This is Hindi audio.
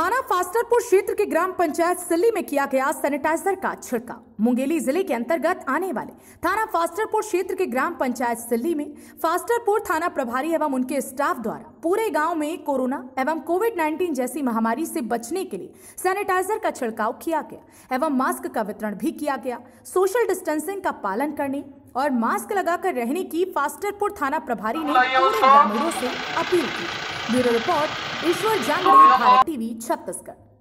थाना फास्टरपुर क्षेत्र के ग्राम पंचायत सिल्ली में किया गया सैनिटाइजर का छिड़काव मुंगेली जिले के अंतर्गत आने वाले थाना फास्टरपुर क्षेत्र के ग्राम पंचायत सिल्ली में फास्टरपुर थाना प्रभारी एवं उनके स्टाफ द्वारा पूरे गांव में कोरोना एवं कोविड 19 जैसी महामारी से बचने के लिए सैनिटाइजर का छिड़काव किया गया एवं मास्क का वितरण भी किया गया सोशल डिस्टेंसिंग का पालन करने और मास्क लगाकर रहने की फास्टरपुर थाना प्रभारी ने पूरे ग्रामीणों से अपील की bureau report Ishwar Jangde Bharat TV Chhattisgarh